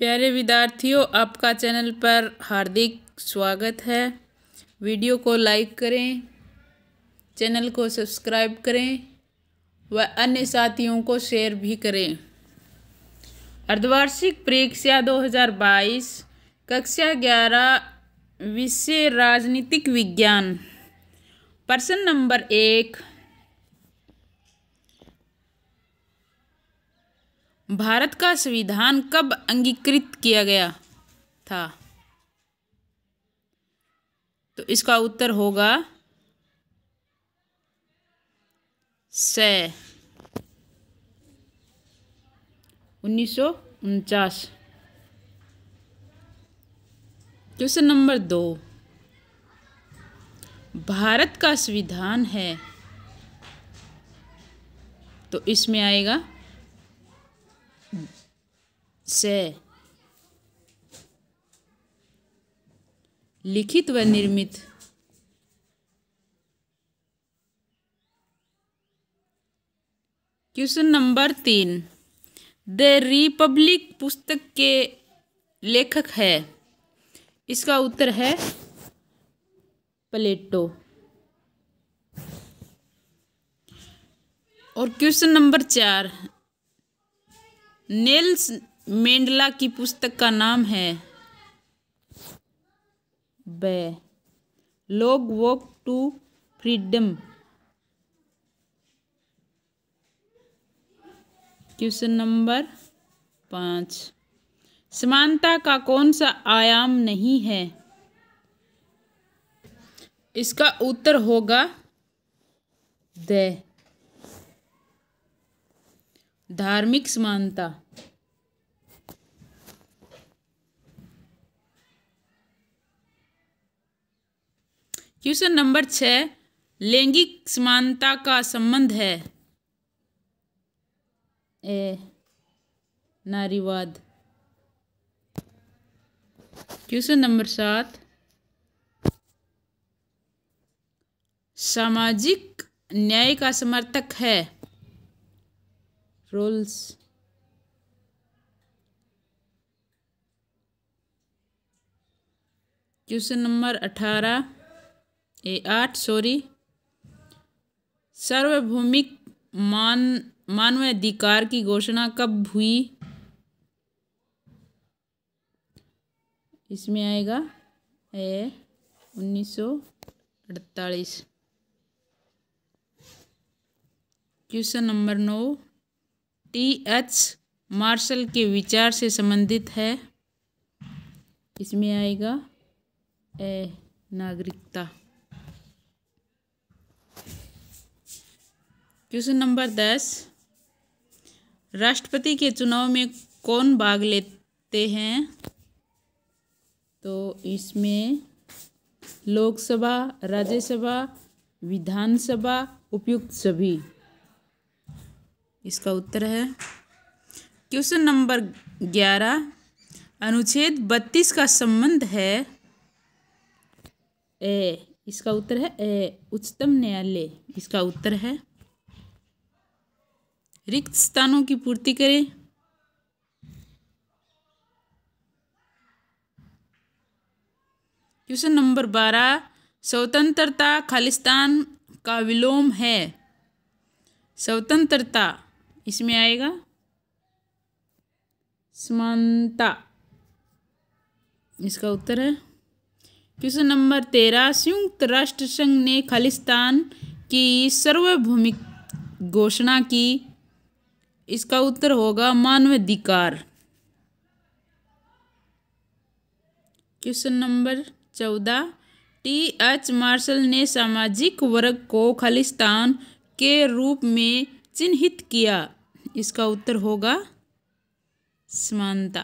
प्यारे विद्यार्थियों आपका चैनल पर हार्दिक स्वागत है वीडियो को लाइक करें चैनल को सब्सक्राइब करें व अन्य साथियों को शेयर भी करें अर्धवार्षिक परीक्षा 2022 कक्षा 11 विषय राजनीतिक विज्ञान प्रश्न नंबर एक भारत का संविधान कब अंगीकृत किया गया था तो इसका उत्तर होगा स उन्नीस सौ उनचास क्वेश्चन नंबर दो भारत का संविधान है तो इसमें आएगा से लिखित व निर्मित क्वेश्चन नंबर तीन द रिपब्लिक पुस्तक के लेखक है इसका उत्तर है प्लेटो और क्वेश्चन नंबर चार नेल्स मेंडला की पुस्तक का नाम है बे long walk to freedom question number पाँच समानता का कौन सा आयाम नहीं है इसका उत्तर होगा दे धार्मिक समानता क्वेश्चन नंबर छ लैंगिक समानता का संबंध है ए नारीवाद क्वेश्चन नंबर सात सामाजिक न्याय का समर्थक है rolls क्वेश्चन नंबर अठारह ए आठ सॉरी सार्वभौमिक मान मानवाधिकार की घोषणा कब हुई इसमें आएगा ए उन्नीस सौ अड़तालीस क्वेश्चन नंबर नौ टी एच मार्शल के विचार से संबंधित है इसमें आएगा ए नागरिकता क्वेश्चन नंबर दस राष्ट्रपति के चुनाव में कौन भाग लेते हैं तो इसमें लोकसभा राज्यसभा विधानसभा उपयुक्त सभी इसका उत्तर है क्वेश्चन नंबर ग्यारह अनुच्छेद बत्तीस का संबंध है ए इसका उत्तर है ए उच्चतम न्यायालय इसका उत्तर है रिक्त स्थानों की पूर्ति करें क्वेश्चन नंबर बारह स्वतंत्रता खालिस्तान का विलोम है स्वतंत्रता इसमें आएगा समानता इसका उत्तर है क्वेश्चन नंबर तेरह संयुक्त राष्ट्र संघ ने खालिस्तान की सर्वभौमिक घोषणा की इसका उत्तर होगा मानवाधिकार क्वेश्चन नंबर चौदह टी एच मार्शल ने सामाजिक वर्ग को खालिस्तान के रूप में चिन्हित किया इसका उत्तर होगा समानता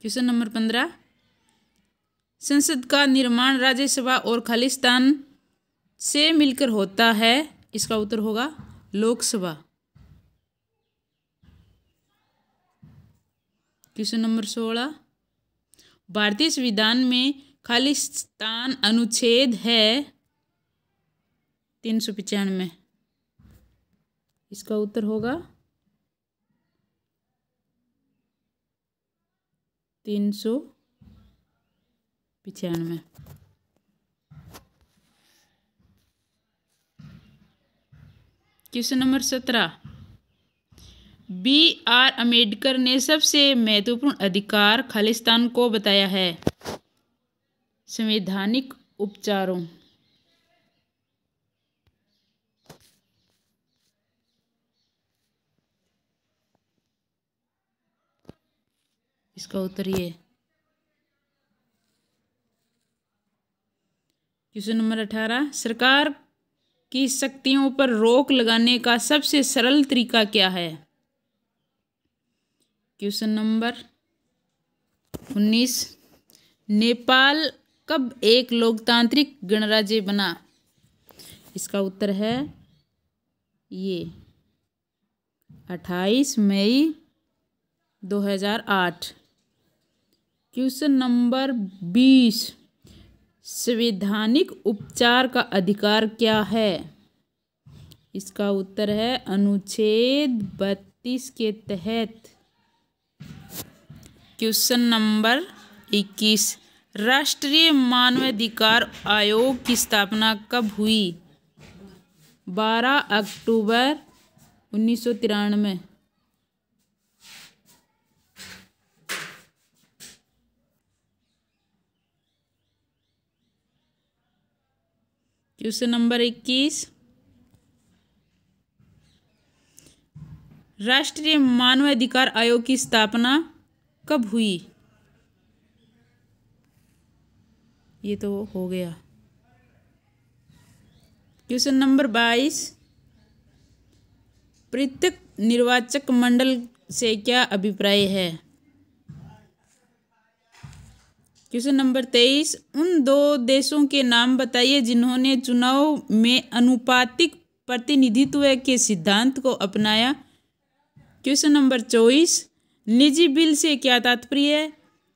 क्वेश्चन नंबर पंद्रह संसद का निर्माण राज्यसभा और खालिस्तान से मिलकर होता है इसका उत्तर होगा लोकसभा क्वेश्चन नंबर सोलह भारतीय संविधान में खालिस्तान अनुच्छेद है तीन सौ पचानवे इसका उत्तर होगा तीन सौ पचानवे क्वेश्चन नंबर सत्रह बी आर अम्बेडकर ने सबसे महत्वपूर्ण अधिकार खालिस्तान को बताया है संवैधानिक उपचारों इसका उत्तर ये क्वेश्चन नंबर अठारह सरकार की शक्तियों पर रोक लगाने का सबसे सरल तरीका क्या है क्वेश्चन नंबर उन्नीस नेपाल कब एक लोकतांत्रिक गणराज्य बना इसका उत्तर है ये अट्ठाईस मई दो हजार आठ क्वेश्चन नंबर बीस संवैधानिक उपचार का अधिकार क्या है इसका उत्तर है अनुच्छेद बत्तीस के तहत क्वेश्चन नंबर इक्कीस राष्ट्रीय मानवाधिकार आयोग की स्थापना कब हुई बारह अक्टूबर उन्नीस सौ तिरानवे क्वेश्चन नंबर इक्कीस राष्ट्रीय मानवाधिकार आयोग की स्थापना कब हुई ये तो हो गया क्वेश्चन नंबर बाईस पृथक निर्वाचक मंडल से क्या अभिप्राय है क्वेश्चन नंबर तेईस उन दो देशों के नाम बताइए जिन्होंने चुनाव में अनुपातिक प्रतिनिधित्व के सिद्धांत को अपनाया क्वेश्चन नंबर चौबीस निजी बिल से क्या तात्पर्य है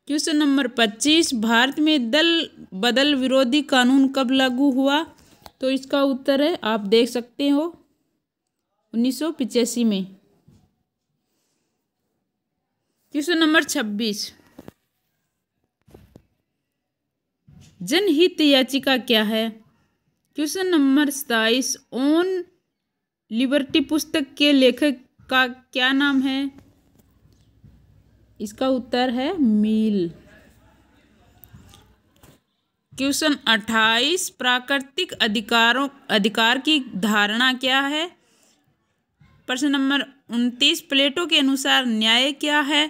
क्वेश्चन नंबर पच्चीस भारत में दल बदल विरोधी कानून कब लागू हुआ तो इसका उत्तर है आप देख सकते हो उन्नीस में क्वेश्चन नंबर छब्बीस जनहित याचिका क्या है क्वेश्चन नंबर सताइस ओन लिबर्टी पुस्तक के लेखक का क्या नाम है इसका उत्तर है मील क्वेश्चन अट्ठाईस प्राकृतिक अधिकारों अधिकार की धारणा क्या है प्रश्न नंबर उनतीस प्लेटो के अनुसार न्याय क्या है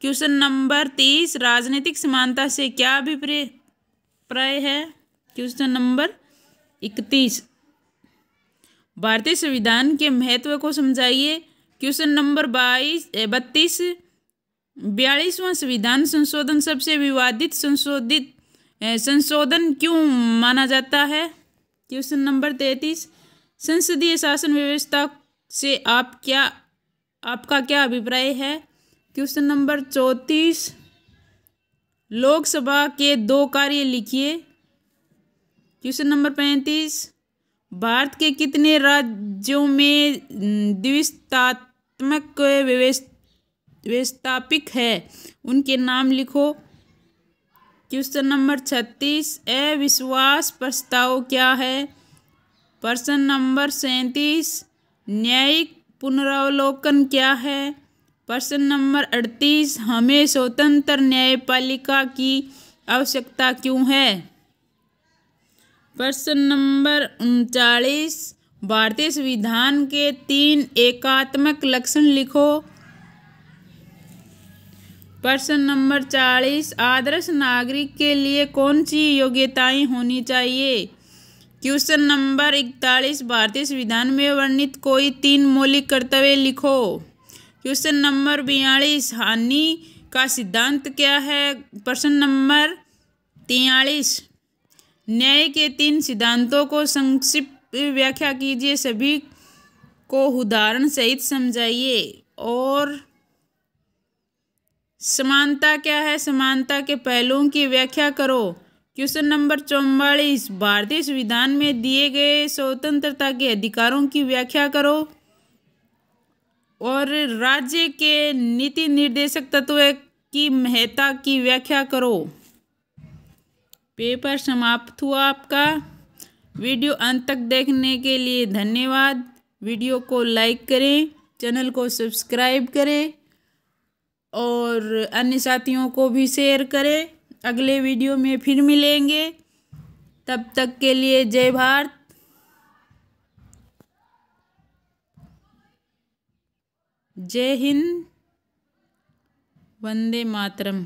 क्वेश्चन नंबर तीस राजनीतिक समानता से क्या अभिप्रेय प्राय है क्वेश्चन नंबर इकतीस भारतीय संविधान के महत्व को समझाइए क्वेश्चन नंबर बाईस बत्तीस बयालीसवां संविधान संशोधन सबसे विवादित संशोधित संशोधन क्यों माना जाता है क्वेश्चन नंबर तैतीस संसदीय शासन व्यवस्था से आप क्या आपका क्या अभिप्राय है क्वेश्चन नंबर चौंतीस लोकसभा के दो कार्य लिखिए क्वेश्चन नंबर पैंतीस भारत के कितने राज्यों में द्विस्तात्मक व्यवस्थापिक है उनके नाम लिखो क्वेश्चन नंबर छत्तीस अविश्वास प्रस्ताव क्या है प्रश्न नंबर सैंतीस न्यायिक पुनरावलोकन क्या है प्रश्न नंबर अड़तीस हमें स्वतंत्र न्यायपालिका की आवश्यकता क्यों है प्रश्न नंबर उनचालीस भारतीय संविधान के तीन एकात्मक लक्षण लिखो प्रश्न नंबर चालीस आदर्श नागरिक के लिए कौन सी योग्यताएं होनी चाहिए क्वेश्चन नंबर इकतालीस भारतीय संविधान में वर्णित कोई तीन मौलिक कर्तव्य लिखो क्वेश्चन नंबर बयालीस हानि का सिद्धांत क्या है प्रश्न नंबर तियालीस न्याय के तीन सिद्धांतों को संक्षिप्त व्याख्या कीजिए सभी को उदाहरण सहित समझाइए और समानता क्या है समानता के पहलुओं की व्याख्या करो क्वेश्चन नंबर चौवालीस भारतीय संविधान में दिए गए स्वतंत्रता के अधिकारों की व्याख्या करो और राज्य के नीति निर्देशक तत्व की महत्ता की व्याख्या करो पेपर समाप्त हुआ आपका वीडियो अंत तक देखने के लिए धन्यवाद वीडियो को लाइक करें चैनल को सब्सक्राइब करें और अन्य साथियों को भी शेयर करें अगले वीडियो में फिर मिलेंगे तब तक के लिए जय भारत जय हिंद वंदे मातरम